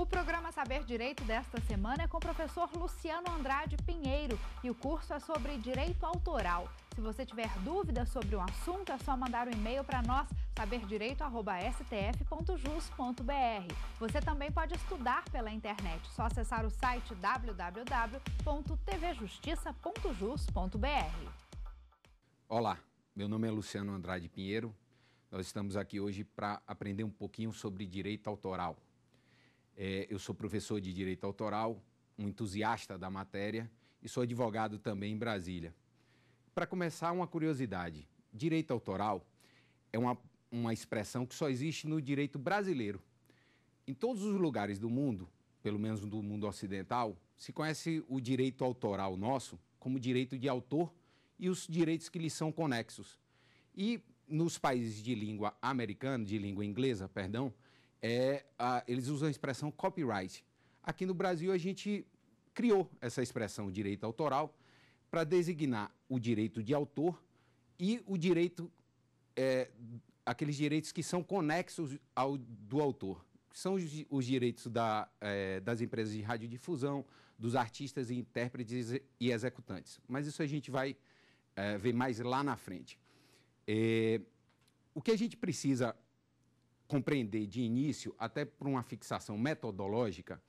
O programa Saber Direito desta semana é com o professor Luciano Andrade Pinheiro e o curso é sobre direito autoral. Se você tiver dúvidas sobre um assunto, é só mandar um e-mail para nós, saberdireito.stf.jus.br. Você também pode estudar pela internet, só acessar o site www.tvjustiça.jus.br. Olá, meu nome é Luciano Andrade Pinheiro. Nós estamos aqui hoje para aprender um pouquinho sobre direito autoral. É, eu sou professor de direito autoral, um entusiasta da matéria e sou advogado também em Brasília. Para começar, uma curiosidade: direito autoral é uma, uma expressão que só existe no direito brasileiro. Em todos os lugares do mundo, pelo menos do mundo ocidental, se conhece o direito autoral nosso como direito de autor e os direitos que lhe são conexos. E nos países de língua americana, de língua inglesa, perdão, é a, eles usam a expressão copyright. Aqui no Brasil a gente criou essa expressão direito autoral para designar o direito de autor e o direito é, aqueles direitos que são conexos ao do autor. São os, os direitos da, é, das empresas de radiodifusão, dos artistas e intérpretes e executantes. Mas isso a gente vai é, ver mais lá na frente. É, o que a gente precisa compreender de início, até por uma fixação metodológica,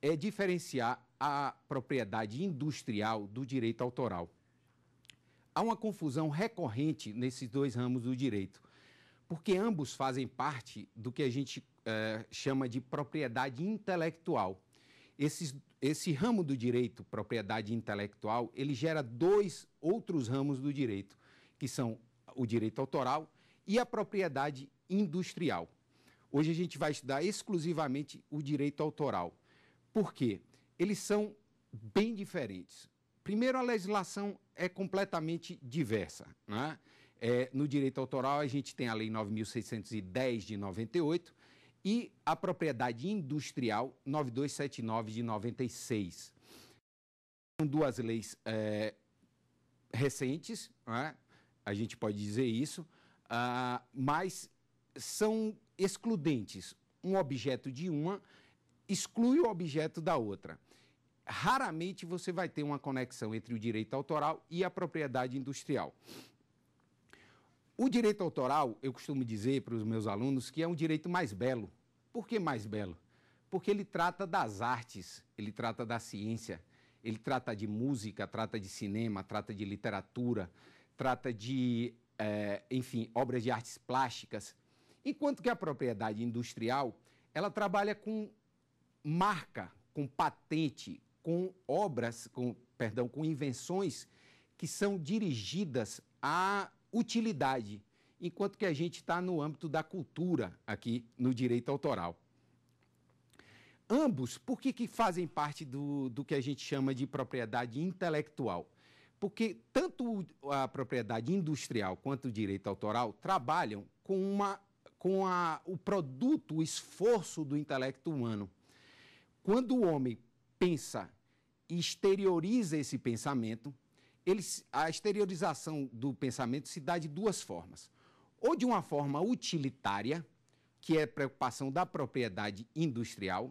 é diferenciar a propriedade industrial do direito autoral. Há uma confusão recorrente nesses dois ramos do direito, porque ambos fazem parte do que a gente eh, chama de propriedade intelectual. Esses, esse ramo do direito, propriedade intelectual, ele gera dois outros ramos do direito, que são o direito autoral e a propriedade industrial. Hoje a gente vai estudar exclusivamente o direito autoral. Por quê? Eles são bem diferentes. Primeiro, a legislação é completamente diversa. Né? É, no direito autoral, a gente tem a Lei 9.610 de 98 e a propriedade industrial 9279 de 96. São duas leis é, recentes, né? a gente pode dizer isso, ah, mas são excludentes. Um objeto de uma exclui o objeto da outra. Raramente você vai ter uma conexão entre o direito autoral e a propriedade industrial. O direito autoral, eu costumo dizer para os meus alunos que é um direito mais belo. Por que mais belo? Porque ele trata das artes, ele trata da ciência, ele trata de música, trata de cinema, trata de literatura, trata de, é, enfim, obras de artes plásticas. Enquanto que a propriedade industrial, ela trabalha com marca, com patente, com obras, com, perdão, com invenções que são dirigidas à utilidade, enquanto que a gente está no âmbito da cultura aqui no direito autoral. Ambos, por que, que fazem parte do, do que a gente chama de propriedade intelectual? Porque tanto a propriedade industrial quanto o direito autoral trabalham com uma com a, o produto, o esforço do intelecto humano. Quando o homem pensa e exterioriza esse pensamento, ele, a exteriorização do pensamento se dá de duas formas. Ou de uma forma utilitária, que é preocupação da propriedade industrial,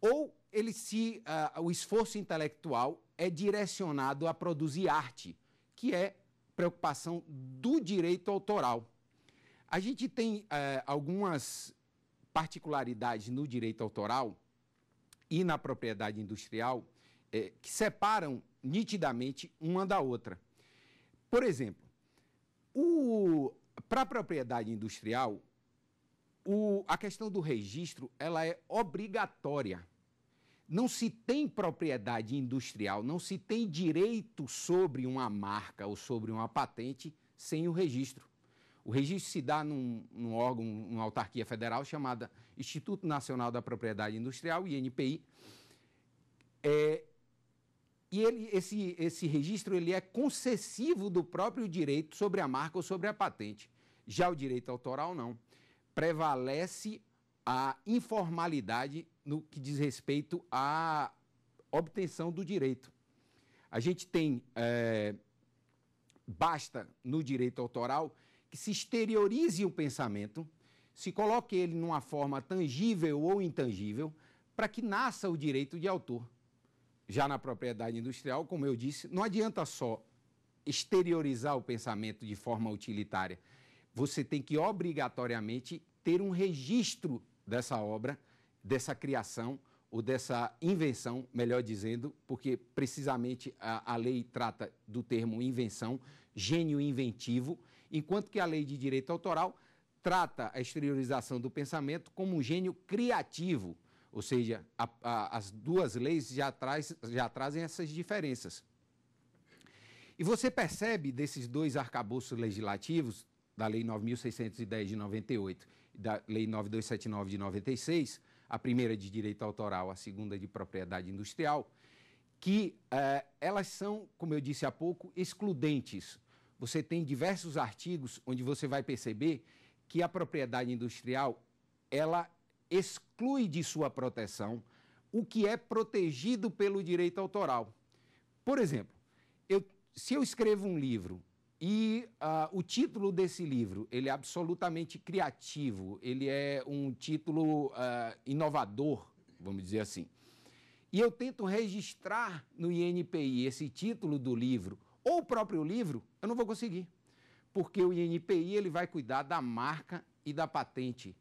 ou ele se uh, o esforço intelectual é direcionado a produzir arte, que é preocupação do direito autoral. A gente tem é, algumas particularidades no direito autoral e na propriedade industrial é, que separam nitidamente uma da outra. Por exemplo, para a propriedade industrial, o, a questão do registro ela é obrigatória. Não se tem propriedade industrial, não se tem direito sobre uma marca ou sobre uma patente sem o registro. O registro se dá num, num órgão, numa autarquia federal chamada Instituto Nacional da Propriedade Industrial, INPI. É, e ele, esse, esse registro ele é concessivo do próprio direito sobre a marca ou sobre a patente. Já o direito autoral não. Prevalece a informalidade no que diz respeito à obtenção do direito. A gente tem, é, basta no direito autoral, que se exteriorize o pensamento, se coloque ele numa forma tangível ou intangível, para que nasça o direito de autor. Já na propriedade industrial, como eu disse, não adianta só exteriorizar o pensamento de forma utilitária. Você tem que obrigatoriamente ter um registro dessa obra, dessa criação ou dessa invenção, melhor dizendo, porque precisamente a, a lei trata do termo invenção, gênio inventivo enquanto que a lei de direito autoral trata a exteriorização do pensamento como um gênio criativo, ou seja, a, a, as duas leis já, traz, já trazem essas diferenças. E você percebe desses dois arcabouços legislativos, da Lei 9.610 de 98 e da Lei 9.279 de 96, a primeira de direito autoral, a segunda de propriedade industrial, que eh, elas são, como eu disse há pouco, excludentes, você tem diversos artigos onde você vai perceber que a propriedade industrial ela exclui de sua proteção o que é protegido pelo direito autoral. Por exemplo, eu, se eu escrevo um livro e uh, o título desse livro ele é absolutamente criativo, ele é um título uh, inovador, vamos dizer assim. E eu tento registrar no INPI esse título do livro ou o próprio livro, eu não vou conseguir, porque o INPI ele vai cuidar da marca e da patente.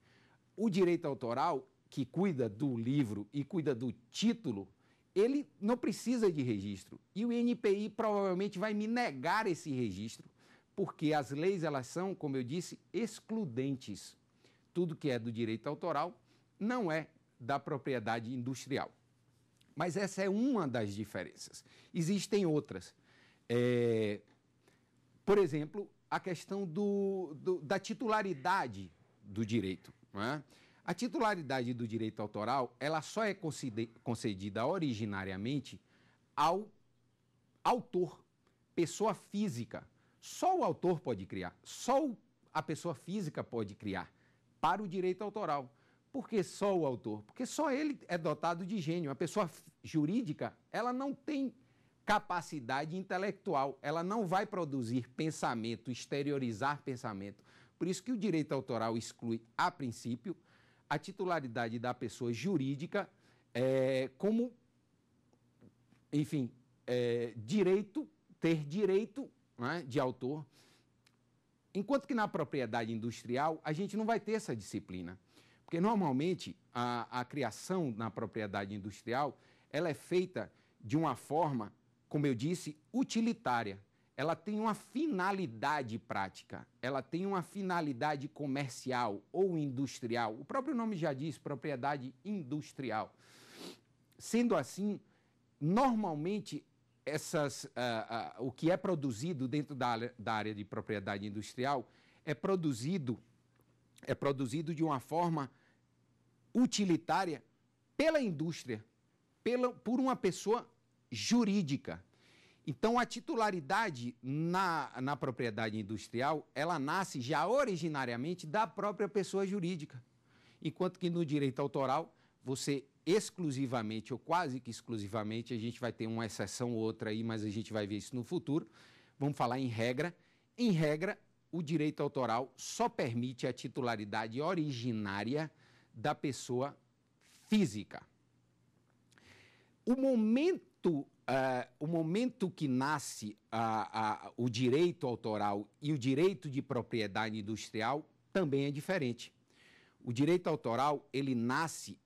O direito autoral, que cuida do livro e cuida do título, ele não precisa de registro. E o INPI provavelmente vai me negar esse registro, porque as leis elas são, como eu disse, excludentes. Tudo que é do direito autoral não é da propriedade industrial. Mas essa é uma das diferenças. Existem outras. É, por exemplo, a questão do, do, da titularidade do direito. É? A titularidade do direito autoral ela só é concedida originariamente ao autor, pessoa física. Só o autor pode criar, só a pessoa física pode criar para o direito autoral. Por que só o autor? Porque só ele é dotado de gênio. A pessoa jurídica, ela não tem capacidade intelectual. Ela não vai produzir pensamento, exteriorizar pensamento. Por isso que o direito autoral exclui, a princípio, a titularidade da pessoa jurídica é, como, enfim, é, direito, ter direito né, de autor. Enquanto que na propriedade industrial a gente não vai ter essa disciplina. Porque normalmente a, a criação na propriedade industrial ela é feita de uma forma como eu disse, utilitária. Ela tem uma finalidade prática, ela tem uma finalidade comercial ou industrial. O próprio nome já diz propriedade industrial. Sendo assim, normalmente essas, uh, uh, o que é produzido dentro da, da área de propriedade industrial é produzido é produzido de uma forma utilitária pela indústria, pela, por uma pessoa jurídica. Então, a titularidade na, na propriedade industrial, ela nasce já originariamente da própria pessoa jurídica. Enquanto que no direito autoral, você exclusivamente, ou quase que exclusivamente, a gente vai ter uma exceção ou outra aí, mas a gente vai ver isso no futuro. Vamos falar em regra. Em regra, o direito autoral só permite a titularidade originária da pessoa física. O momento momento, uh, o momento que nasce uh, uh, o direito autoral e o direito de propriedade industrial também é diferente. O direito autoral ele nasce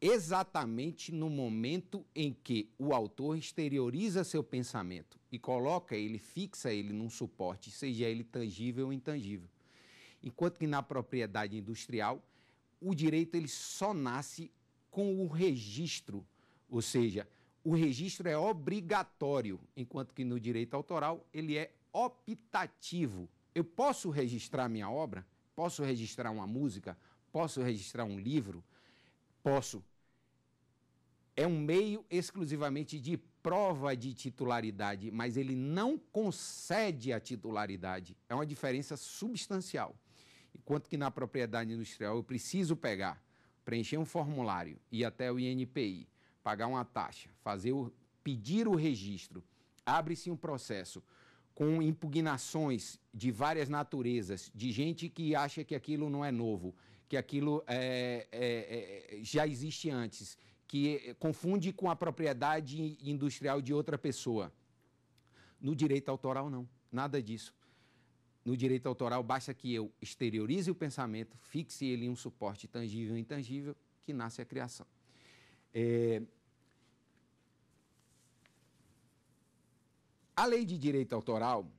exatamente no momento em que o autor exterioriza seu pensamento e coloca ele, fixa ele num suporte, seja ele tangível ou intangível. Enquanto que na propriedade industrial, o direito ele só nasce com o registro, ou seja, o registro é obrigatório, enquanto que no direito autoral ele é optativo. Eu posso registrar minha obra? Posso registrar uma música? Posso registrar um livro? Posso. É um meio exclusivamente de prova de titularidade, mas ele não concede a titularidade. É uma diferença substancial. Enquanto que na propriedade industrial eu preciso pegar, preencher um formulário e até o INPI pagar uma taxa, fazer o, pedir o registro, abre-se um processo com impugnações de várias naturezas, de gente que acha que aquilo não é novo, que aquilo é, é, é, já existe antes, que eh, confunde com a propriedade industrial de outra pessoa. No direito autoral, não, nada disso. No direito autoral, basta que eu exteriorize o pensamento, fixe ele em um suporte tangível e intangível, que nasce a criação. É... A lei de direito autoral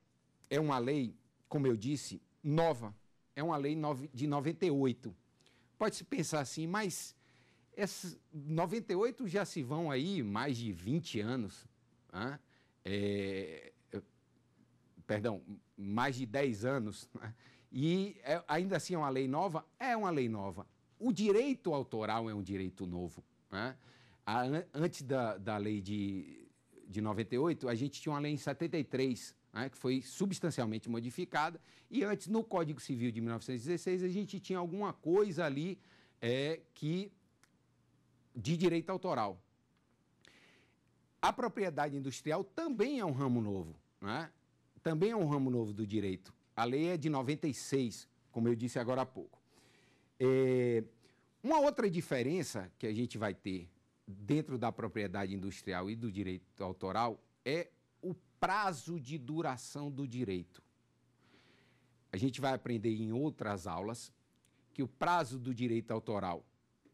é uma lei, como eu disse, nova. É uma lei de 98. Pode-se pensar assim, mas essa 98 já se vão aí mais de 20 anos. Né? É... Perdão, mais de 10 anos. Né? E é, ainda assim é uma lei nova? É uma lei nova. O direito autoral é um direito novo. Né? A, antes da, da lei de, de 98, a gente tinha uma lei em 73, né, que foi substancialmente modificada, e antes, no Código Civil de 1916, a gente tinha alguma coisa ali é, que de direito autoral. A propriedade industrial também é um ramo novo, né? também é um ramo novo do direito. A lei é de 96, como eu disse agora há pouco. É, uma outra diferença que a gente vai ter dentro da propriedade industrial e do direito autoral é o prazo de duração do direito. A gente vai aprender em outras aulas que o prazo do direito autoral,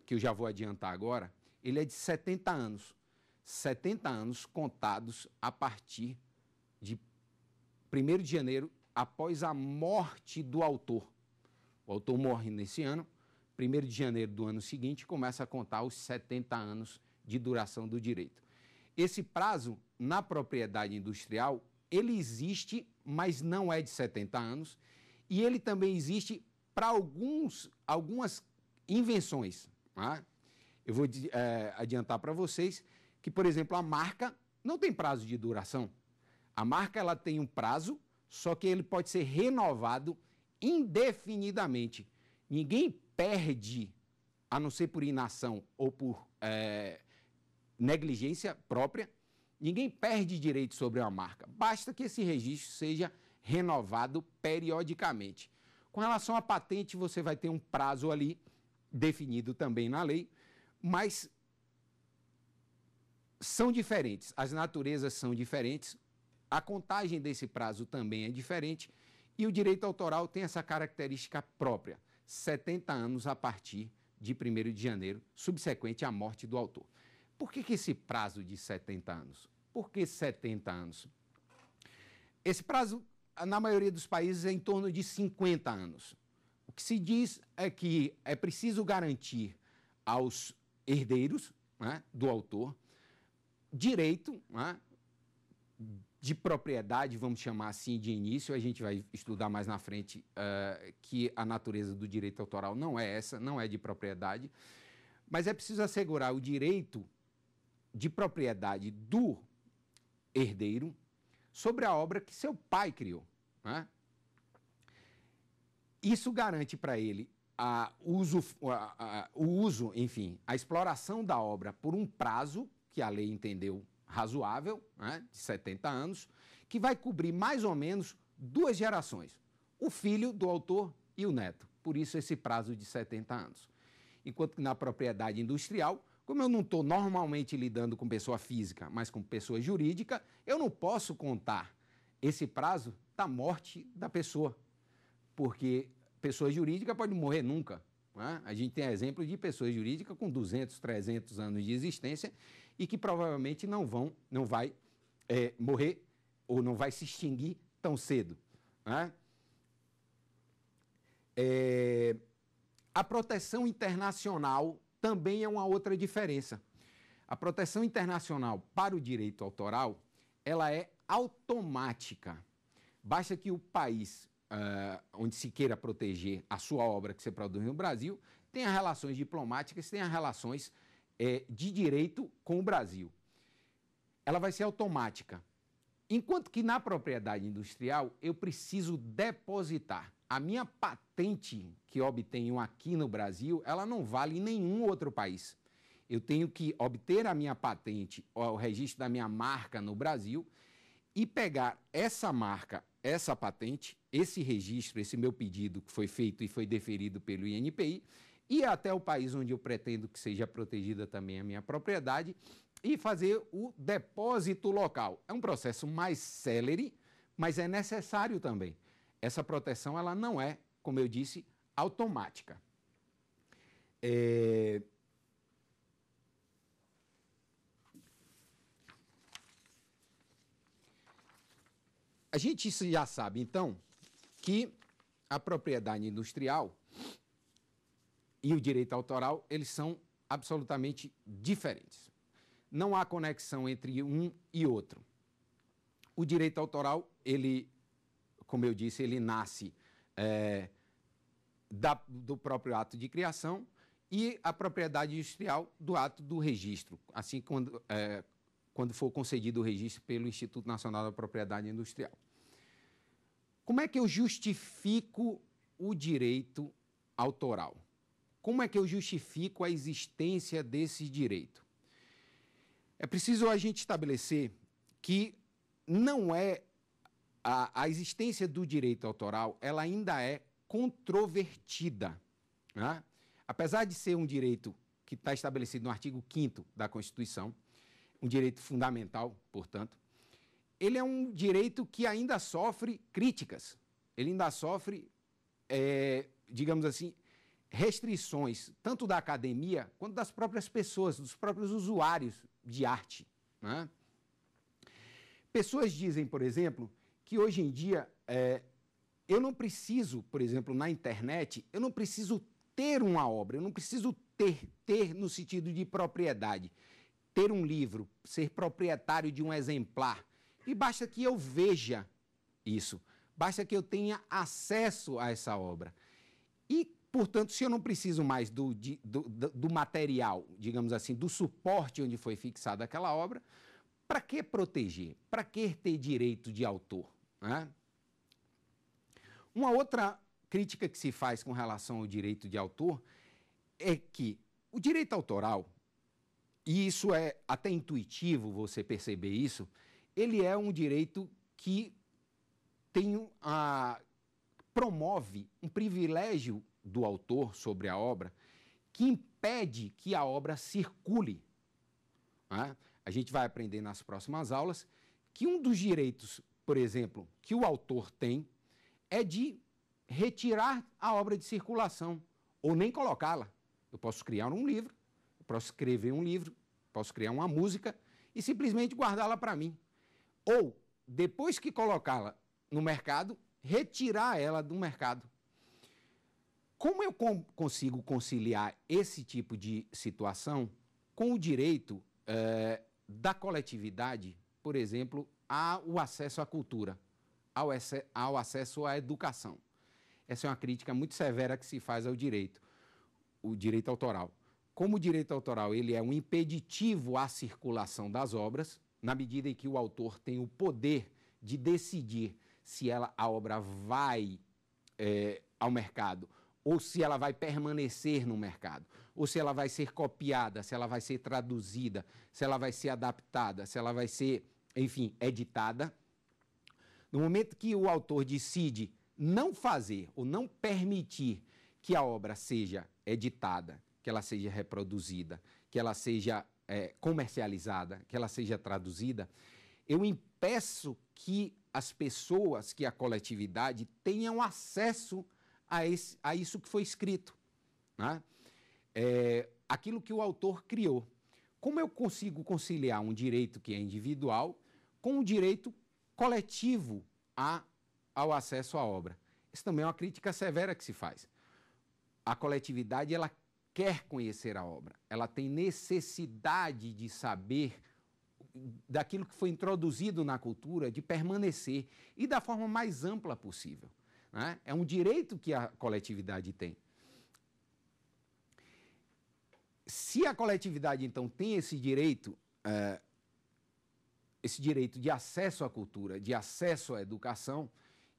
que eu já vou adiantar agora, ele é de 70 anos. 70 anos contados a partir de 1 de janeiro, após a morte do autor. O autor morre nesse ano, 1 de janeiro do ano seguinte, começa a contar os 70 anos de duração do direito. Esse prazo, na propriedade industrial, ele existe, mas não é de 70 anos, e ele também existe para alguns, algumas invenções. Tá? Eu vou é, adiantar para vocês que, por exemplo, a marca não tem prazo de duração. A marca ela tem um prazo, só que ele pode ser renovado indefinidamente. Ninguém perde, a não ser por inação ou por é, negligência própria, ninguém perde direito sobre uma marca. Basta que esse registro seja renovado periodicamente. Com relação à patente, você vai ter um prazo ali, definido também na lei, mas são diferentes, as naturezas são diferentes, a contagem desse prazo também é diferente e o direito autoral tem essa característica própria. 70 anos a partir de 1 de janeiro, subsequente à morte do autor. Por que, que esse prazo de 70 anos? Por que 70 anos? Esse prazo, na maioria dos países, é em torno de 50 anos. O que se diz é que é preciso garantir aos herdeiros né, do autor direito né, de propriedade, vamos chamar assim, de início, a gente vai estudar mais na frente uh, que a natureza do direito autoral não é essa, não é de propriedade, mas é preciso assegurar o direito de propriedade do herdeiro sobre a obra que seu pai criou. Né? Isso garante para ele a uso, a, a, o uso, enfim, a exploração da obra por um prazo que a lei entendeu razoável, né, de 70 anos, que vai cobrir mais ou menos duas gerações: o filho do autor e o neto. Por isso, esse prazo de 70 anos. Enquanto que na propriedade industrial, como eu não estou normalmente lidando com pessoa física, mas com pessoa jurídica, eu não posso contar esse prazo da morte da pessoa. Porque pessoa jurídica pode morrer nunca. Né? A gente tem exemplo de pessoa jurídica com 200, 300 anos de existência e que provavelmente não vão, não vai é, morrer ou não vai se extinguir tão cedo. Né? É, a proteção internacional também é uma outra diferença. A proteção internacional para o direito autoral, ela é automática. Basta que o país uh, onde se queira proteger a sua obra que você produz no Brasil tenha relações diplomáticas, tenha relações é, de direito com o Brasil. Ela vai ser automática. Enquanto que na propriedade industrial eu preciso depositar. A minha patente que obtenho aqui no Brasil, ela não vale em nenhum outro país. Eu tenho que obter a minha patente, o registro da minha marca no Brasil e pegar essa marca, essa patente, esse registro, esse meu pedido que foi feito e foi deferido pelo INPI ir até o país onde eu pretendo que seja protegida também a minha propriedade e fazer o depósito local. É um processo mais célere, mas é necessário também. Essa proteção ela não é, como eu disse, automática. É... A gente já sabe, então, que a propriedade industrial e o direito autoral, eles são absolutamente diferentes. Não há conexão entre um e outro. O direito autoral, ele, como eu disse, ele nasce é, da, do próprio ato de criação e a propriedade industrial do ato do registro, assim quando, é, quando for concedido o registro pelo Instituto Nacional da Propriedade Industrial. Como é que eu justifico o direito autoral? Como é que eu justifico a existência desse direito? É preciso a gente estabelecer que não é a, a existência do direito autoral, ela ainda é controvertida. Né? Apesar de ser um direito que está estabelecido no artigo 5 da Constituição, um direito fundamental, portanto, ele é um direito que ainda sofre críticas, ele ainda sofre, é, digamos assim, restrições, tanto da academia quanto das próprias pessoas, dos próprios usuários de arte. Né? Pessoas dizem, por exemplo, que hoje em dia é, eu não preciso, por exemplo, na internet, eu não preciso ter uma obra, eu não preciso ter, ter no sentido de propriedade, ter um livro, ser proprietário de um exemplar. E basta que eu veja isso, basta que eu tenha acesso a essa obra. E Portanto, se eu não preciso mais do, de, do, do material, digamos assim, do suporte onde foi fixada aquela obra, para que proteger? Para que ter direito de autor? Né? Uma outra crítica que se faz com relação ao direito de autor é que o direito autoral, e isso é até intuitivo você perceber isso, ele é um direito que tem a, promove um privilégio do autor sobre a obra que impede que a obra circule. Né? A gente vai aprender nas próximas aulas que um dos direitos, por exemplo, que o autor tem é de retirar a obra de circulação ou nem colocá-la. Eu posso criar um livro, eu posso escrever um livro, posso criar uma música e simplesmente guardá-la para mim. Ou, depois que colocá-la no mercado, retirar ela do mercado. Como eu consigo conciliar esse tipo de situação com o direito eh, da coletividade, por exemplo, ao acesso à cultura, ao, ao acesso à educação? Essa é uma crítica muito severa que se faz ao direito, o direito autoral. Como o direito autoral ele é um impeditivo à circulação das obras, na medida em que o autor tem o poder de decidir se ela, a obra vai é, ao mercado ou se ela vai permanecer no mercado, ou se ela vai ser copiada, se ela vai ser traduzida, se ela vai ser adaptada, se ela vai ser, enfim, editada. No momento que o autor decide não fazer ou não permitir que a obra seja editada, que ela seja reproduzida, que ela seja é, comercializada, que ela seja traduzida, eu impeço que as pessoas, que a coletividade tenham acesso a a, esse, a isso que foi escrito, né? é, aquilo que o autor criou. Como eu consigo conciliar um direito que é individual com um direito coletivo a, ao acesso à obra? Isso também é uma crítica severa que se faz. A coletividade ela quer conhecer a obra, ela tem necessidade de saber daquilo que foi introduzido na cultura, de permanecer e da forma mais ampla possível. Né? É um direito que a coletividade tem. Se a coletividade, então, tem esse direito, é, esse direito de acesso à cultura, de acesso à educação,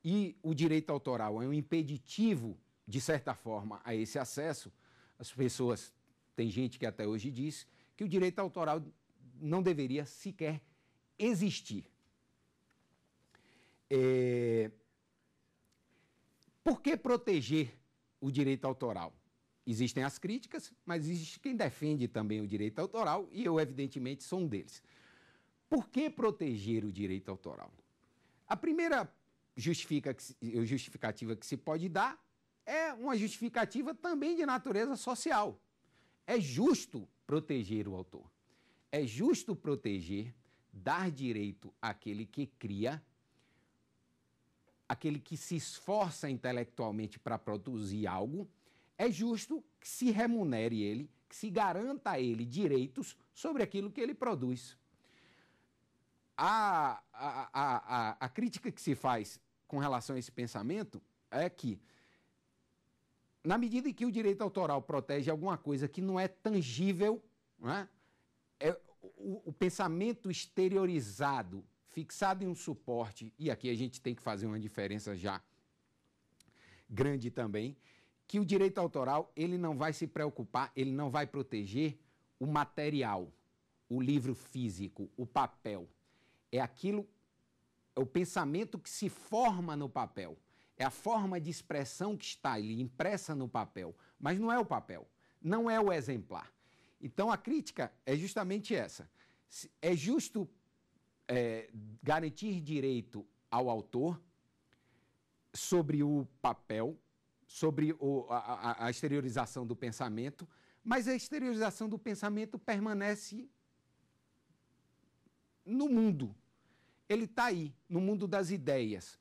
e o direito autoral é um impeditivo, de certa forma, a esse acesso, as pessoas, tem gente que até hoje diz que o direito autoral não deveria sequer existir. É, por que proteger o direito autoral? Existem as críticas, mas existe quem defende também o direito autoral, e eu, evidentemente, sou um deles. Por que proteger o direito autoral? A primeira justifica que eh, justificativa que se pode dar é uma justificativa também de natureza social. É justo proteger o autor. É justo proteger, dar direito àquele que cria aquele que se esforça intelectualmente para produzir algo, é justo que se remunere ele, que se garanta a ele direitos sobre aquilo que ele produz. A, a, a, a crítica que se faz com relação a esse pensamento é que, na medida em que o direito autoral protege alguma coisa que não é tangível, não é? É, o, o pensamento exteriorizado fixado em um suporte, e aqui a gente tem que fazer uma diferença já grande também, que o direito autoral ele não vai se preocupar, ele não vai proteger o material, o livro físico, o papel. É aquilo, é o pensamento que se forma no papel, é a forma de expressão que está ali impressa no papel, mas não é o papel, não é o exemplar. Então a crítica é justamente essa. É justo é, garantir direito ao autor sobre o papel, sobre o, a, a exteriorização do pensamento, mas a exteriorização do pensamento permanece no mundo. Ele está aí, no mundo das ideias.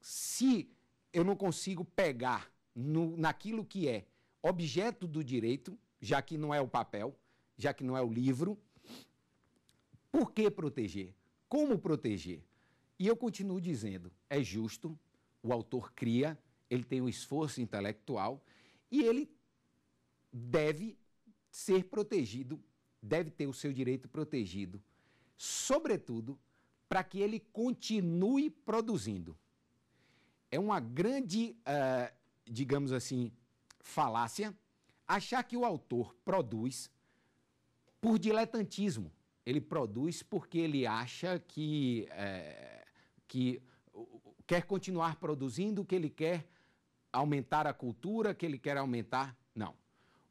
Se eu não consigo pegar no, naquilo que é objeto do direito, já que não é o papel, já que não é o livro, por que proteger? como proteger? E eu continuo dizendo, é justo, o autor cria, ele tem um esforço intelectual e ele deve ser protegido, deve ter o seu direito protegido, sobretudo para que ele continue produzindo. É uma grande, uh, digamos assim, falácia achar que o autor produz por diletantismo ele produz porque ele acha que, é, que quer continuar produzindo, que ele quer aumentar a cultura, que ele quer aumentar. Não.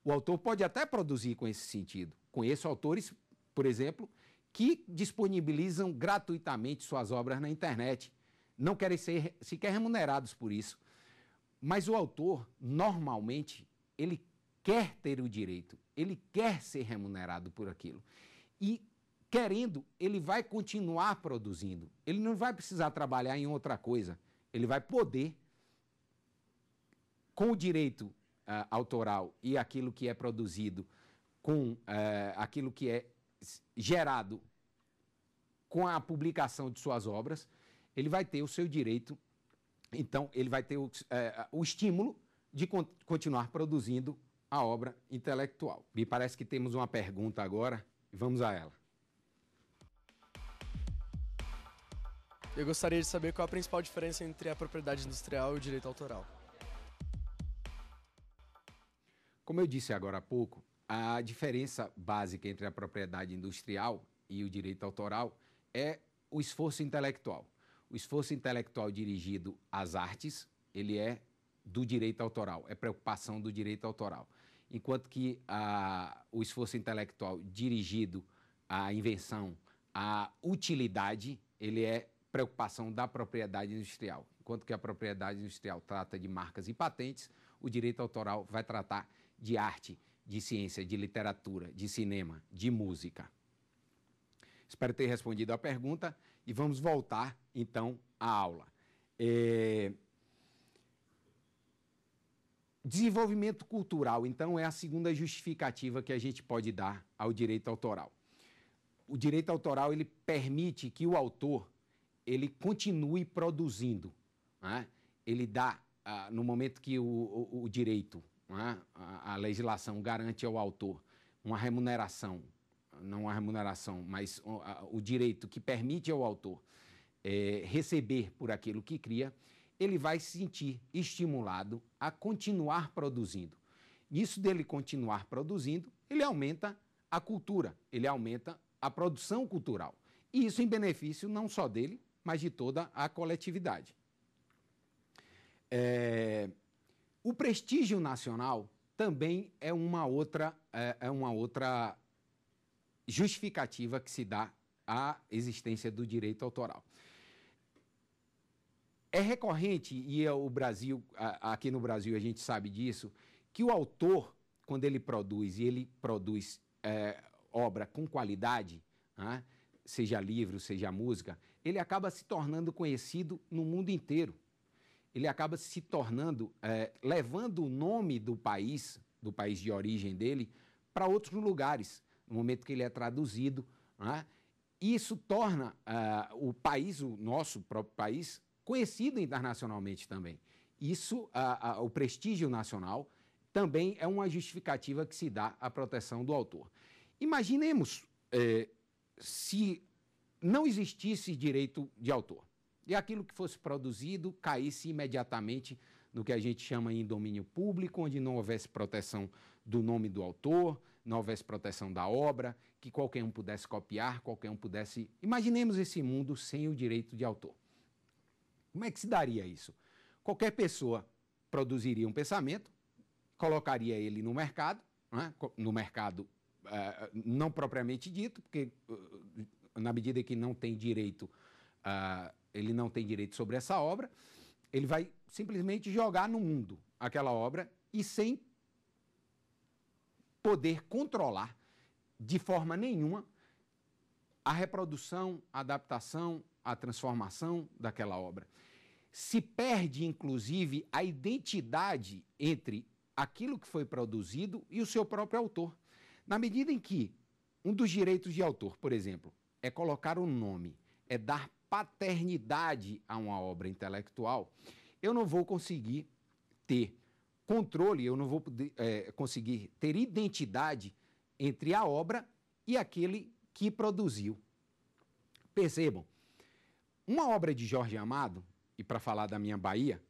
O autor pode até produzir com esse sentido. Conheço autores, por exemplo, que disponibilizam gratuitamente suas obras na internet. Não querem ser sequer remunerados por isso. Mas o autor, normalmente, ele quer ter o direito, ele quer ser remunerado por aquilo. E querendo, ele vai continuar produzindo. Ele não vai precisar trabalhar em outra coisa. Ele vai poder, com o direito uh, autoral e aquilo que é produzido, com uh, aquilo que é gerado com a publicação de suas obras, ele vai ter o seu direito, então, ele vai ter o, uh, o estímulo de con continuar produzindo a obra intelectual. Me parece que temos uma pergunta agora, vamos a ela. Eu gostaria de saber qual a principal diferença entre a propriedade industrial e o direito autoral. Como eu disse agora há pouco, a diferença básica entre a propriedade industrial e o direito autoral é o esforço intelectual. O esforço intelectual dirigido às artes, ele é do direito autoral, é preocupação do direito autoral. Enquanto que a, o esforço intelectual dirigido à invenção, à utilidade, ele é preocupação da propriedade industrial. Enquanto que a propriedade industrial trata de marcas e patentes, o direito autoral vai tratar de arte, de ciência, de literatura, de cinema, de música. Espero ter respondido a pergunta e vamos voltar então à aula. É... Desenvolvimento cultural, então, é a segunda justificativa que a gente pode dar ao direito autoral. O direito autoral ele permite que o autor ele continue produzindo. Né? Ele dá, ah, no momento que o, o, o direito, né? a, a, legislação garante ao autor uma remuneração, não a remuneração, mas o, a, o direito que permite ao autor é, receber por aquilo que cria, ele vai se sentir estimulado a continuar produzindo. Nisso dele continuar produzindo, ele aumenta a cultura, ele aumenta a produção cultural. E isso em benefício não só dele, mas de toda a coletividade. É, o prestígio nacional também é uma outra, é, é uma outra justificativa que se dá à existência do direito autoral. É recorrente, e é o Brasil, aqui no Brasil a gente sabe disso, que o autor, quando ele produz e ele produz é, obra com qualidade, né, seja livro, seja música, ele acaba se tornando conhecido no mundo inteiro. Ele acaba se tornando, é, levando o nome do país, do país de origem dele, para outros lugares, no momento que ele é traduzido. Né? Isso torna uh, o país, o nosso próprio país, conhecido internacionalmente também. Isso, uh, uh, o prestígio nacional, também é uma justificativa que se dá à proteção do autor. Imaginemos eh, se não existisse direito de autor. E aquilo que fosse produzido caísse imediatamente no que a gente chama em domínio público, onde não houvesse proteção do nome do autor, não houvesse proteção da obra, que qualquer um pudesse copiar, qualquer um pudesse. Imaginemos esse mundo sem o direito de autor. Como é que se daria isso? Qualquer pessoa produziria um pensamento, colocaria ele no mercado, né? no mercado eh, não propriamente dito, porque eh, na medida que não tem direito, uh, ele não tem direito sobre essa obra, ele vai simplesmente jogar no mundo aquela obra e sem poder controlar de forma nenhuma a reprodução, a adaptação, a transformação daquela obra. Se perde, inclusive, a identidade entre aquilo que foi produzido e o seu próprio autor. Na medida em que um dos direitos de autor, por exemplo, é colocar um nome, é dar paternidade a uma obra intelectual, eu não vou conseguir ter controle, eu não vou poder, é, conseguir ter identidade entre a obra e aquele que produziu. Percebam, uma obra de Jorge Amado, e para falar da minha Bahia,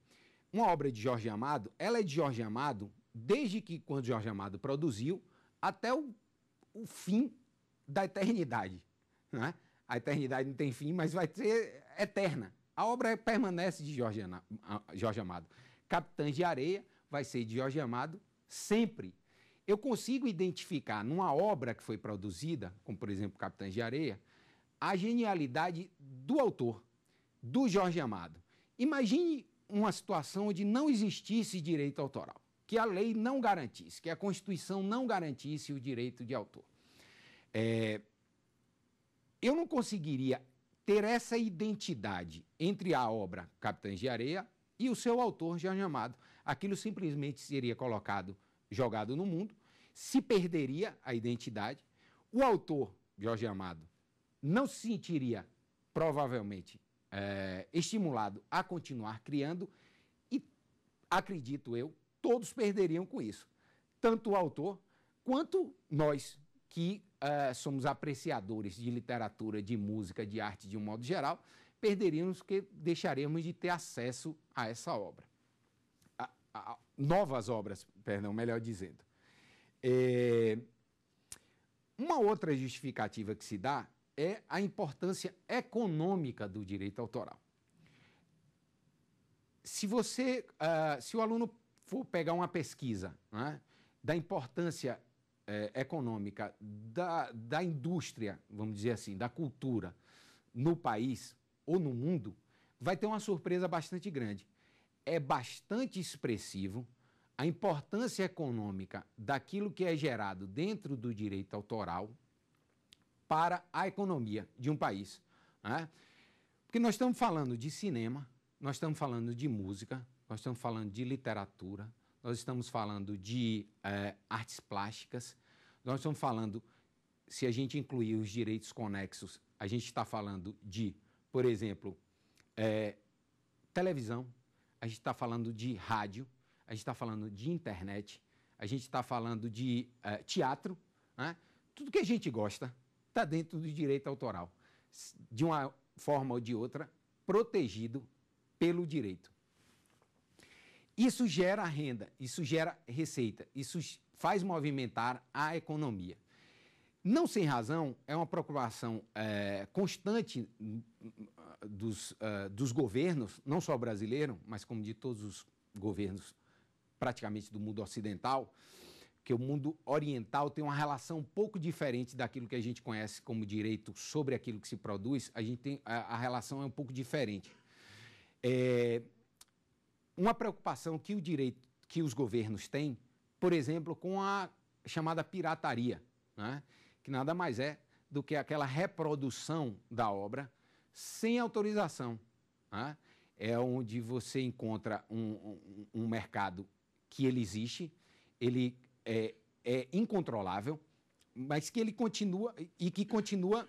uma obra de Jorge Amado, ela é de Jorge Amado desde que quando Jorge Amado produziu até o, o fim da eternidade. Não é? A eternidade não tem fim, mas vai ser eterna. A obra permanece de Jorge, Ana, Jorge Amado. Capitães de Areia vai ser de Jorge Amado sempre. Eu consigo identificar numa obra que foi produzida, como por exemplo Capitães de Areia, a genialidade do autor, do Jorge Amado. Imagine uma situação onde não existisse direito autoral, que a lei não garantisse, que a Constituição não garantisse o direito de autor. É, eu não conseguiria ter essa identidade entre a obra Capitães de Areia e o seu autor Jorge Amado. Aquilo simplesmente seria colocado, jogado no mundo, se perderia a identidade. O autor Jorge Amado não se sentiria provavelmente é, estimulado a continuar criando e acredito eu todos perderiam com isso, tanto o autor quanto nós que uh, somos apreciadores de literatura, de música, de arte de um modo geral, perderíamos que deixaremos de ter acesso a essa obra. A, a, novas obras, perdão, melhor dizendo. É... Uma outra justificativa que se dá é a importância econômica do direito autoral. Se você, uh, se o aluno for pegar uma pesquisa né, da importância é, econômica da, da indústria, vamos dizer assim, da cultura no país ou no mundo, vai ter uma surpresa bastante grande. É bastante expressivo a importância econômica daquilo que é gerado dentro do direito autoral para a economia de um país. Né? Porque nós estamos falando de cinema, nós estamos falando de música, nós estamos falando de literatura, nós estamos falando de eh, artes plásticas, nós estamos falando, se a gente incluir os direitos conexos, a gente está falando de, por exemplo, é, televisão, a gente está falando de rádio, a gente está falando de internet, a gente está falando de é, teatro, né? tudo que a gente gosta está dentro do direito autoral, de uma forma ou de outra, protegido pelo direito. Isso gera renda, isso gera receita, isso faz movimentar a economia. Não sem razão, é uma preocupação é, constante hum, hum, dos, é, dos governos, não só brasileiro, mas como de todos os governos praticamente do mundo ocidental, que o mundo oriental tem uma relação um pouco diferente daquilo que a gente conhece como direito sobre aquilo que se produz, a gente tem a, a relação é um pouco diferente. É, uma preocupação que o direito, que os governos têm, por exemplo, com a chamada pirataria, né? que nada mais é do que aquela reprodução da obra sem autorização. Né? É onde você encontra um, um, um, mercado que ele existe, ele é, é incontrolável, mas que ele continua e que continua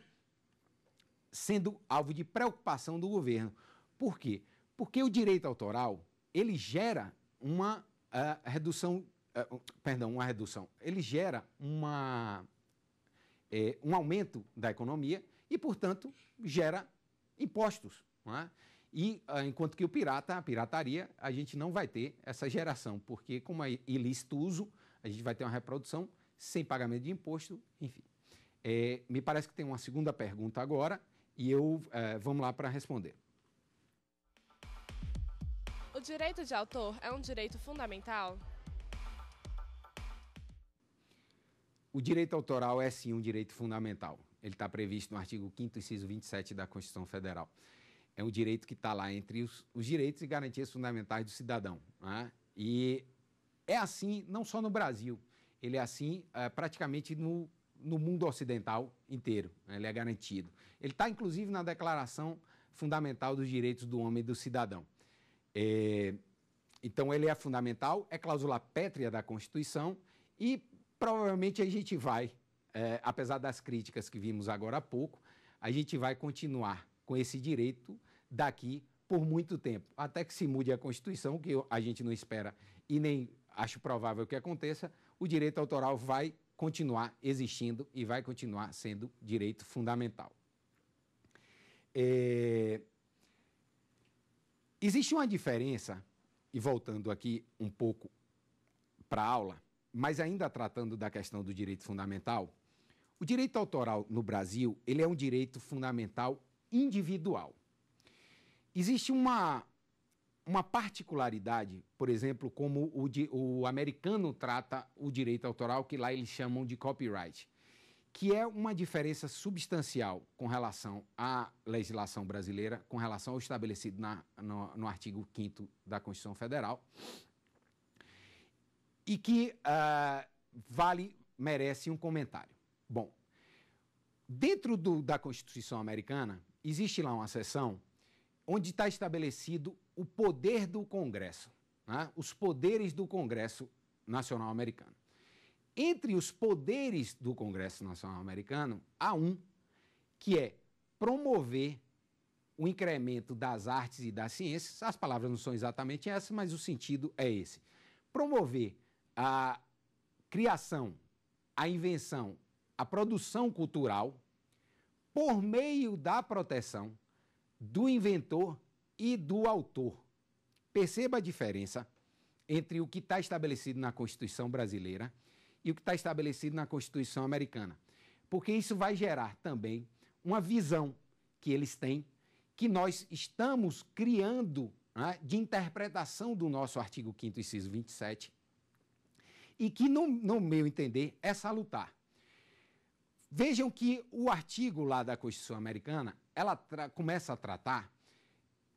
sendo alvo de preocupação do governo. Por quê? Porque o direito autoral ele gera uma uh, redução, uh, perdão, uma redução, ele gera uma, eh, um aumento da economia e, portanto, gera impostos. Não é? E uh, enquanto que o pirata, a pirataria, a gente não vai ter essa geração, porque como é ilícito uso, a gente vai ter uma reprodução sem pagamento de imposto, enfim. É, me parece que tem uma segunda pergunta agora e eu vamos lá para responder direito de autor é um direito fundamental? O direito autoral é sim um direito fundamental. Ele está previsto no artigo 5, inciso 27 da Constituição Federal. É um direito que está lá entre os, os, direitos e garantias fundamentais do cidadão. Né? E é assim não só no Brasil, ele é assim é, praticamente no, no mundo ocidental inteiro. Né? Ele é garantido. Ele está, inclusive, na Declaração Fundamental dos Direitos do Homem e do Cidadão. É, então, ele é fundamental, é cláusula pétrea da Constituição e provavelmente a gente vai, é, apesar das críticas que vimos agora há pouco, a gente vai continuar com esse direito daqui por muito tempo, até que se mude a Constituição, que a gente não espera e nem acho provável que aconteça, o direito autoral vai continuar existindo e vai continuar sendo direito fundamental. É, Existe uma diferença, e voltando aqui um pouco para a aula, mas ainda tratando da questão do direito fundamental, o direito autoral no Brasil, ele é um direito fundamental individual. Existe uma, uma particularidade, por exemplo, como o, o americano trata o direito autoral, que lá eles chamam de copyright que é uma diferença substancial com relação à legislação brasileira, com relação ao estabelecido na, no, no artigo 5 da Constituição Federal, e que uh, vale, merece um comentário. Bom, dentro do, da Constituição americana, existe lá uma seção onde está estabelecido o poder do Congresso, né? os poderes do Congresso Nacional Americano. Entre os poderes do Congresso Nacional Americano, há um que é promover o incremento das artes e das ciências. As palavras não são exatamente essas, mas o sentido é esse. Promover a criação, a invenção, a produção cultural por meio da proteção do inventor e do autor. Perceba a diferença entre o que está estabelecido na Constituição brasileira e o que está estabelecido na Constituição americana. Porque isso vai gerar também uma visão que eles têm que nós estamos criando né, de interpretação do nosso artigo 5, inciso 27, e que, no, no meu entender, é salutar. Vejam que o artigo lá da Constituição Americana, ela começa a tratar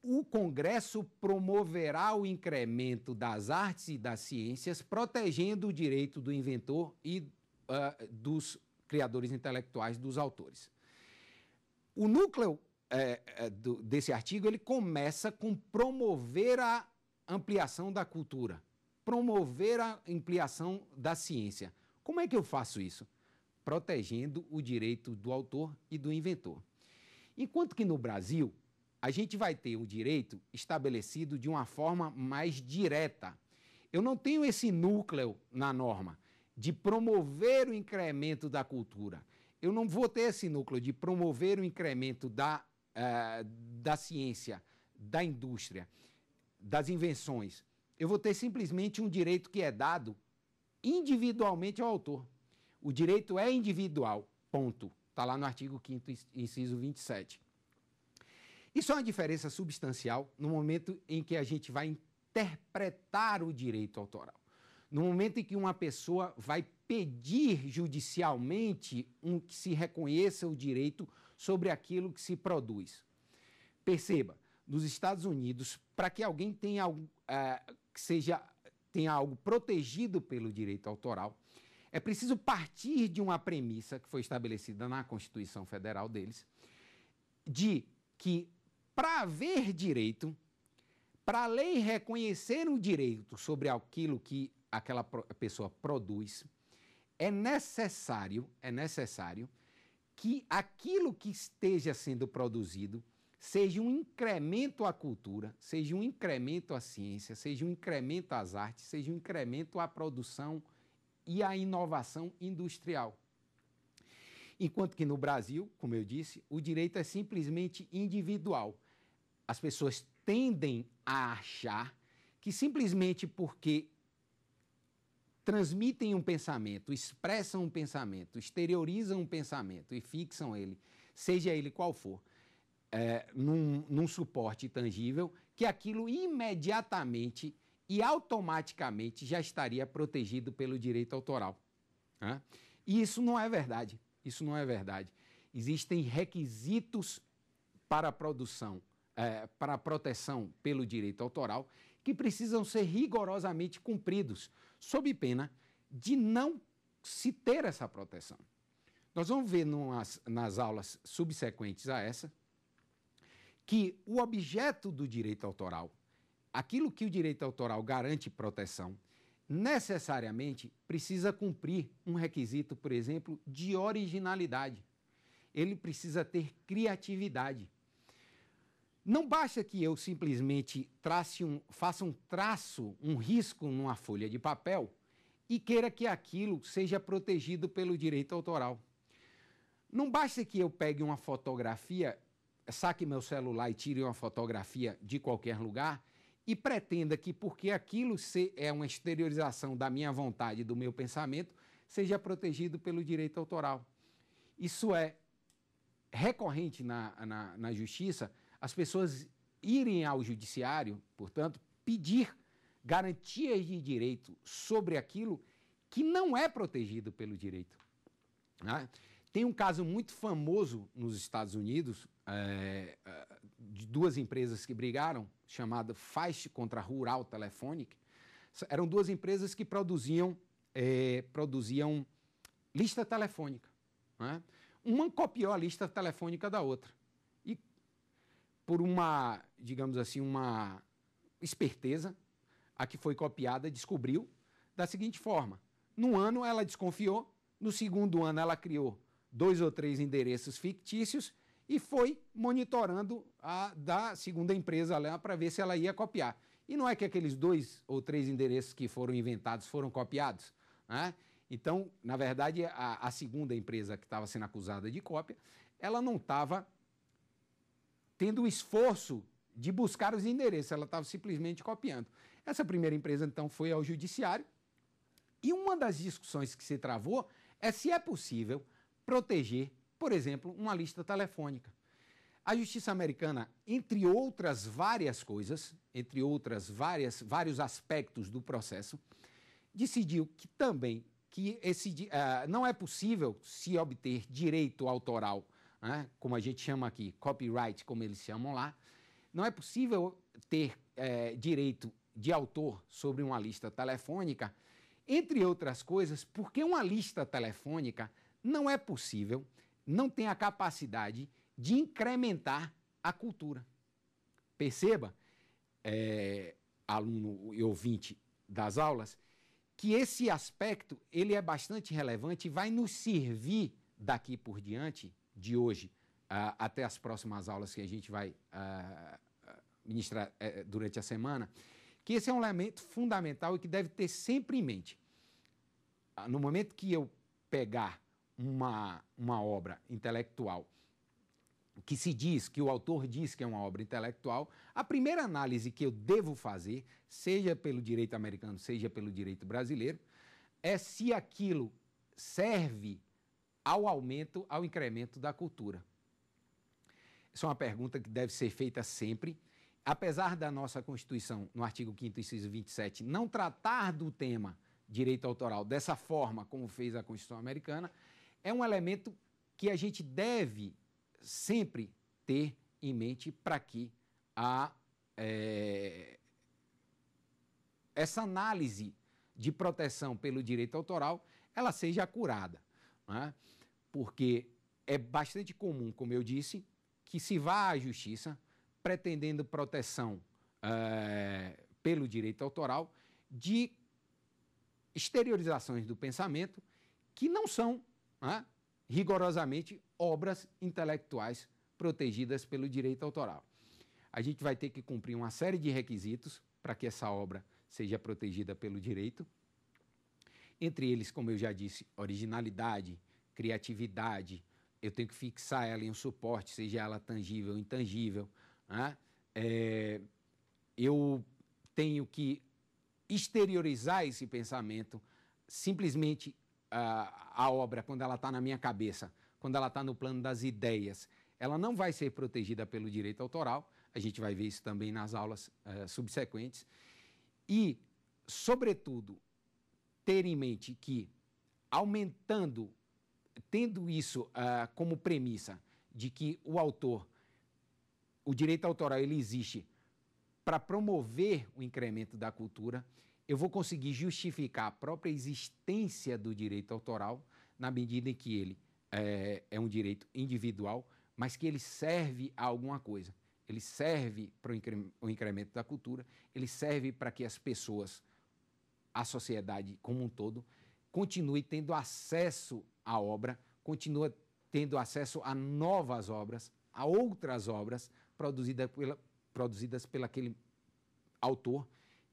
o Congresso promoverá o incremento das artes e das ciências, protegendo o direito do inventor e uh, dos criadores intelectuais, dos autores. O núcleo é, é, do, desse artigo ele começa com promover a ampliação da cultura, promover a ampliação da ciência. Como é que eu faço isso? Protegendo o direito do autor e do inventor. Enquanto que no Brasil, a gente vai ter o direito estabelecido de uma forma mais direta. Eu não tenho esse núcleo na norma de promover o incremento da cultura. Eu não vou ter esse núcleo de promover o incremento da, uh, da ciência, da indústria, das invenções. Eu vou ter simplesmente um direito que é dado individualmente ao autor. O direito é individual, ponto. Está lá no artigo 5, inciso 27. Isso é uma diferença substancial no momento em que a gente vai interpretar o direito autoral. No momento em que uma pessoa vai pedir judicialmente um que se reconheça o direito sobre aquilo que se produz. Perceba, nos Estados Unidos, para que alguém tenha algo, é, que seja tenha algo protegido pelo direito autoral, é preciso partir de uma premissa que foi estabelecida na Constituição Federal deles, de que para haver direito, para a lei reconhecer o direito sobre aquilo que aquela pessoa produz, é necessário, é necessário que aquilo que esteja sendo produzido seja um incremento à cultura, seja um incremento à ciência, seja um incremento às artes, seja um incremento à produção e à inovação industrial. Enquanto que no Brasil, como eu disse, o direito é simplesmente individual as pessoas tendem a achar que simplesmente porque transmitem um pensamento, expressam um pensamento, exteriorizam um pensamento e fixam ele, seja ele qual for, é, num, num suporte tangível, que aquilo imediatamente e automaticamente já estaria protegido pelo direito autoral. Né? E isso não é verdade. Isso não é verdade. Existem requisitos para a produção é, para a proteção pelo direito autoral que precisam ser rigorosamente cumpridos, sob pena de não se ter essa proteção. Nós vamos ver numas, nas aulas subsequentes a essa que o objeto do direito autoral, aquilo que o direito autoral garante proteção, necessariamente precisa cumprir um requisito, por exemplo, de originalidade. Ele precisa ter criatividade. Não basta que eu simplesmente um, faça um traço, um risco numa folha de papel e queira que aquilo seja protegido pelo direito autoral. Não basta que eu pegue uma fotografia, saque meu celular e tire uma fotografia de qualquer lugar e pretenda que, porque aquilo é uma exteriorização da minha vontade, do meu pensamento, seja protegido pelo direito autoral. Isso é recorrente na, na, na justiça as pessoas irem ao judiciário, portanto, pedir garantias de direito sobre aquilo que não é protegido pelo direito. Né? Tem um caso muito famoso nos Estados Unidos é, de duas empresas que brigaram, chamada Feist contra Rural Telephonic. Eram duas empresas que produziam, é, produziam lista telefônica. Né? Uma copiou a lista telefônica da outra por uma, digamos assim, uma esperteza, a que foi copiada descobriu da seguinte forma: no ano ela desconfiou, no segundo ano ela criou dois ou três endereços fictícios e foi monitorando a da segunda empresa lá para ver se ela ia copiar. E não é que aqueles dois ou três endereços que foram inventados foram copiados, né? Então, na verdade, a, a segunda empresa que estava sendo acusada de cópia, ela não estava tendo o esforço de buscar os endereços, ela estava simplesmente copiando. Essa primeira empresa, então, foi ao judiciário e uma das discussões que se travou é se é possível proteger, por exemplo, uma lista telefônica. A justiça americana, entre outras várias coisas, entre outras várias vários aspectos do processo, decidiu que também que esse uh, não é possível se obter direito autoral né, como a gente chama aqui, copyright, como eles chamam lá, não é possível ter é, direito de autor sobre uma lista telefônica, entre outras coisas, porque uma lista telefônica não é possível, não tem a capacidade de incrementar a cultura. Perceba, é, aluno e ouvinte das aulas, que esse aspecto ele é bastante relevante e vai nos servir daqui por diante de hoje uh, até as próximas aulas que a gente vai uh, ministrar uh, durante a semana, que esse é um elemento fundamental e que deve ter sempre em mente. no momento que eu pegar uma, uma obra intelectual que se diz, que o autor diz que é uma obra intelectual, a primeira análise que eu devo fazer, seja pelo direito americano, seja pelo direito brasileiro, é se aquilo serve ao aumento, ao incremento da cultura? Isso é uma pergunta que deve ser feita sempre. Apesar da nossa Constituição, no artigo 5º, inciso 27, não tratar do tema direito autoral dessa forma como fez a Constituição americana, é um elemento que a gente deve sempre ter em mente para que a, é, essa análise de proteção pelo direito autoral ela seja acurada. Não é? porque é bastante comum, como eu disse, que se vá à justiça pretendendo proteção é, pelo direito autoral de exteriorizações do pensamento que não são né, rigorosamente obras intelectuais protegidas pelo direito autoral. A gente vai ter que cumprir uma série de requisitos para que essa obra seja protegida pelo direito. Entre eles, como eu já disse, originalidade, criatividade, eu tenho que fixar ela em um suporte, seja ela tangível ou intangível. Né? É, eu tenho que exteriorizar esse pensamento simplesmente a, a obra, quando ela está na minha cabeça, quando ela está no plano das ideias. Ela não vai ser protegida pelo direito autoral, a gente vai ver isso também nas aulas uh, subsequentes. E, sobretudo, ter em mente que, aumentando tendo isso ah, como premissa de que o autor, o direito autoral, ele existe para promover o incremento da cultura, eu vou conseguir justificar a própria existência do direito autoral na medida em que ele é, é um direito individual, mas que ele serve a alguma coisa. Ele serve para o incremento da cultura, ele serve para que as pessoas, a sociedade como um todo, continue tendo acesso a obra, continua tendo acesso a novas obras, a outras obras produzidas, pela, produzidas pelo aquele autor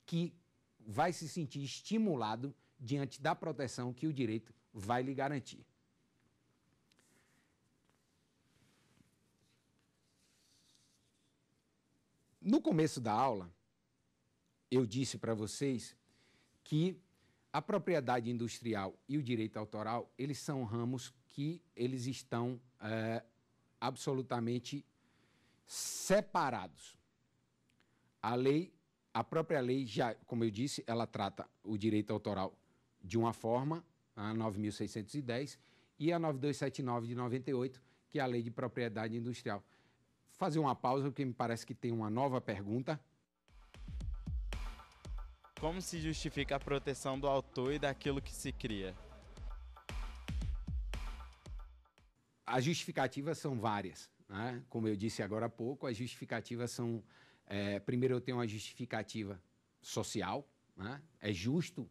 que vai se sentir estimulado diante da proteção que o direito vai lhe garantir. No começo da aula, eu disse para vocês que a propriedade industrial e o direito autoral, eles são ramos que eles estão é, absolutamente separados. A lei, a própria lei já, como eu disse, ela trata o direito autoral de uma forma, a 9610 e a 9279 de 98, que é a lei de propriedade industrial. fazer uma pausa porque me parece que tem uma nova pergunta. Como se justifica a proteção do autor e daquilo que se cria? As justificativas são várias. Né? Como eu disse agora há pouco, as justificativas são. É, primeiro, eu tenho uma justificativa social. Né? É justo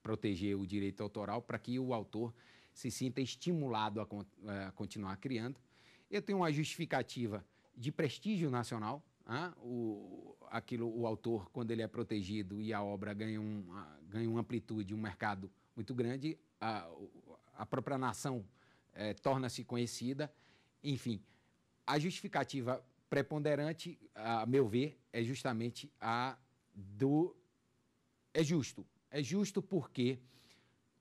proteger o direito autoral para que o autor se sinta estimulado a, con a é, continuar criando. Eu tenho uma justificativa de prestígio nacional. Né? o, aquilo, o autor, quando ele é protegido e a obra ganha, um, ganha uma amplitude, um mercado muito grande, a, a própria nação é, torna-se conhecida. Enfim, a justificativa preponderante, a meu ver, é justamente a do. É justo. É justo porque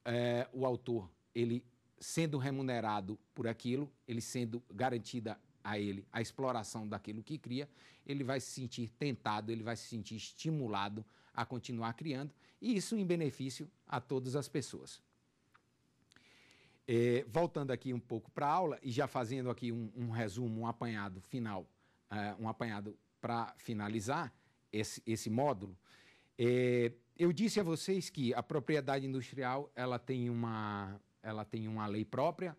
é, o autor, ele sendo remunerado por aquilo, ele sendo garantida a ele a exploração daquilo que cria, ele vai se sentir tentado, ele vai se sentir estimulado a continuar criando, e isso em benefício a todas as pessoas. É, voltando aqui um pouco para a aula e já fazendo aqui um, um resumo, um apanhado final, eh, um apanhado para finalizar esse, esse módulo, é, eu disse a vocês que a propriedade industrial ela tem uma, ela tem uma lei própria,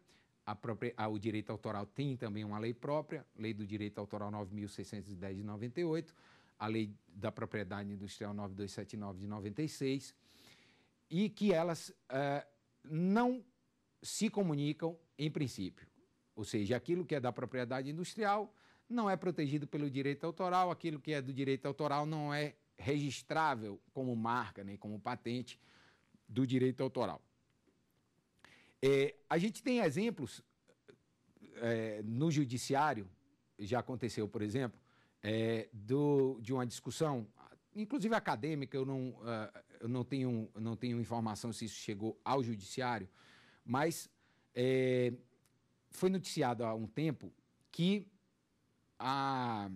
Própria, o direito autoral tem também uma lei própria, Lei do Direito Autoral 9.610 de 98, a Lei da Propriedade Industrial 9279 de 96, e que elas eh, não se comunicam em princípio. Ou seja, aquilo que é da propriedade industrial não é protegido pelo direito autoral, aquilo que é do direito autoral não é registrável como marca nem como patente do direito autoral. É, a gente tem exemplos é, no judiciário, já aconteceu, por exemplo, é, do, de uma discussão, inclusive acadêmica, eu não, uh, eu não, tenho, não tenho informação se isso chegou ao judiciário, mas é, foi noticiado há um tempo que a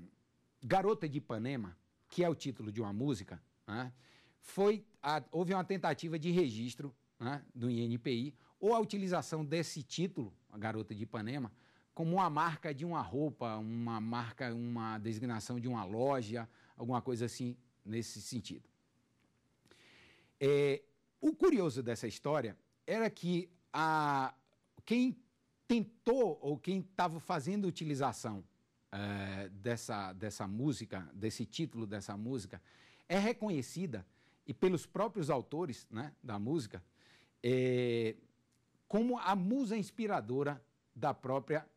Garota de Ipanema, que é o título de uma música, né, foi a, houve uma tentativa de registro né, do INPI ou a utilização desse título, a garota de Ipanema, como uma marca de uma roupa, uma marca, uma designação de uma loja, alguma coisa assim nesse sentido. É, o curioso dessa história era que a, quem tentou ou quem estava fazendo utilização é, dessa, dessa música, desse título dessa música, é reconhecida e pelos próprios autores né, da música é, como a musa inspiradora da própria,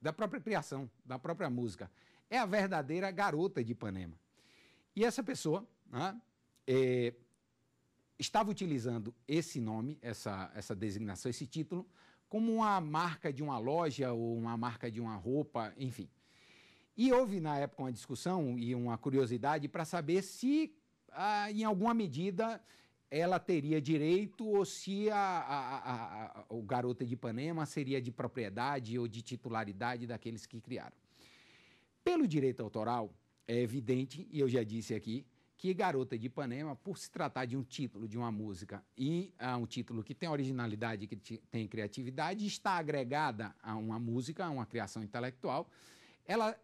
da própria criação, da própria música. É a verdadeira garota de Ipanema. E essa pessoa né, é, estava utilizando esse nome, essa, essa designação, esse título, como uma marca de uma loja ou uma marca de uma roupa, enfim. E houve na época uma discussão e uma curiosidade para saber se, ah, em alguma medida, ela teria direito ou se a, a, a, o Garota de Ipanema seria de propriedade ou de titularidade daqueles que criaram. Pelo direito autoral, é evidente, e eu já disse aqui, que Garota de Ipanema, por se tratar de um título de uma música e a um título que tem originalidade, que tem criatividade, está agregada a uma música, a uma criação intelectual, ela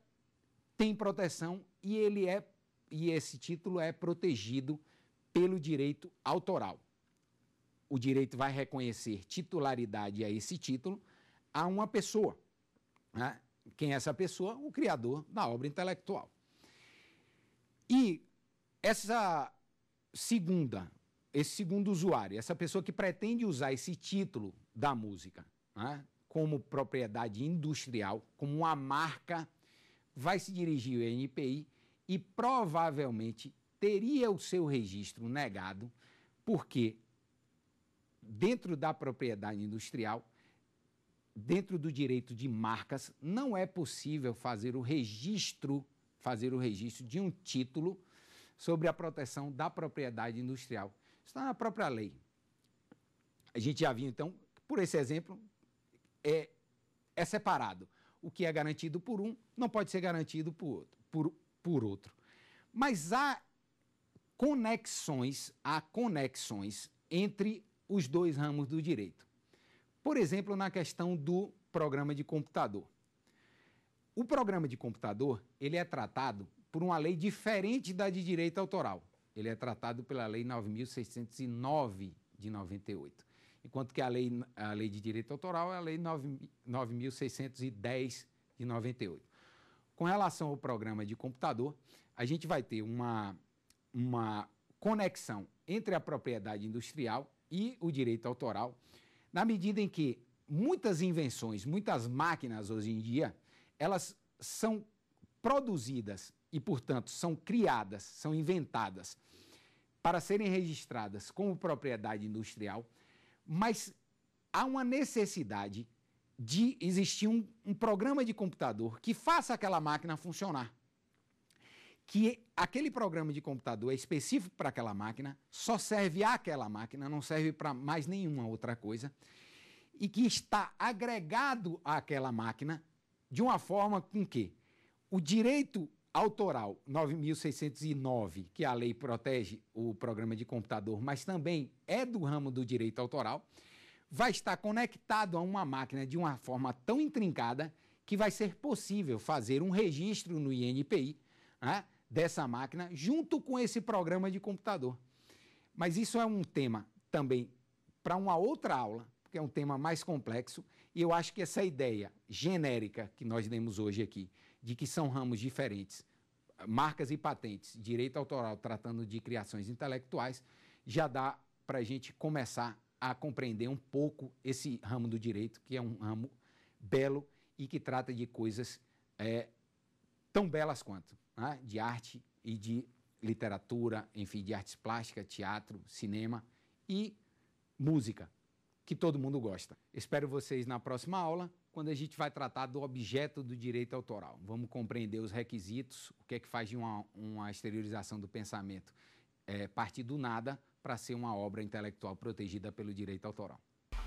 tem proteção e ele é e esse título é protegido pelo direito autoral. O direito vai reconhecer titularidade a esse título a uma pessoa. Né? Quem é essa pessoa? O criador da obra intelectual. E essa segunda, esse segundo usuário, essa pessoa que pretende usar esse título da música né, como propriedade industrial, como uma marca, vai se dirigir ao NPI e provavelmente teria o seu registro negado, porque dentro da propriedade industrial, dentro do direito de marcas, não é possível fazer o registro, fazer o registro de um título sobre a proteção da propriedade industrial. Isso está na própria lei. A gente já viu, então, por esse exemplo, é, é separado. O que é garantido por um não pode ser garantido por outro. Por, por outro. Mas há conexões, há conexões entre os dois ramos do direito. Por exemplo, na questão do programa de computador. O programa de computador, ele é tratado por uma lei diferente da de direito autoral. Ele é tratado pela lei 9609 de 98, enquanto que a lei a lei de direito autoral é a lei 9610 de 98. Com relação ao programa de computador, a gente vai ter uma uma conexão entre a propriedade industrial e o direito autoral, na medida em que muitas invenções, muitas máquinas hoje em dia, elas são produzidas e, portanto, são criadas, são inventadas para serem registradas como propriedade industrial, mas há uma necessidade de existir um, um programa de computador que faça aquela máquina funcionar que aquele programa de computador é específico para aquela máquina só serve àquela máquina, não serve para mais nenhuma outra coisa, e que está agregado àquela máquina de uma forma com que o direito autoral 9609, que a lei protege o programa de computador, mas também é do ramo do direito autoral, vai estar conectado a uma máquina de uma forma tão intrincada que vai ser possível fazer um registro no INPI né, dessa máquina junto com esse programa de computador. Mas isso é um tema também para uma outra aula, porque é um tema mais complexo, e eu acho que essa ideia genérica que nós demos hoje aqui, de que são ramos diferentes, marcas e patentes, direito autoral tratando de criações intelectuais, já dá para a gente começar a compreender um pouco esse ramo do direito, que é um ramo belo e que trata de coisas é, tão belas quanto né, de arte e de literatura, enfim, de artes plásticas, teatro, cinema e música, que todo mundo gosta. Espero vocês na próxima aula, quando a gente vai tratar do objeto do direito autoral. Vamos compreender os requisitos, o que é que faz de uma, uma exteriorização do pensamento é, partir do nada para ser uma obra intelectual protegida pelo direito autoral.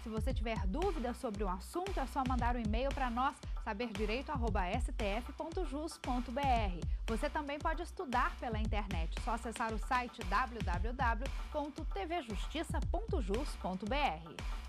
Se você tiver dúvidas sobre o assunto, é só mandar um e-mail para nós, saberdireito.stf.jus.br. Você também pode estudar pela internet, é só acessar o site www.tvjustiça.jus.br.